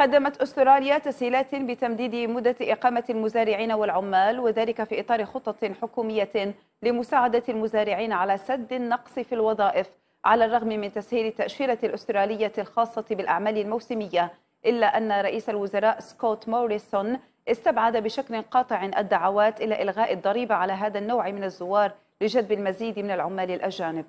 قدمت أستراليا تسهيلات بتمديد مدة إقامة المزارعين والعمال وذلك في إطار خطة حكومية لمساعدة المزارعين على سد النقص في الوظائف على الرغم من تسهيل التأشيرة الأسترالية الخاصة بالأعمال الموسمية إلا أن رئيس الوزراء سكوت موريسون استبعد بشكل قاطع الدعوات إلى إلغاء الضريبة على هذا النوع من الزوار لجذب المزيد من العمال الأجانب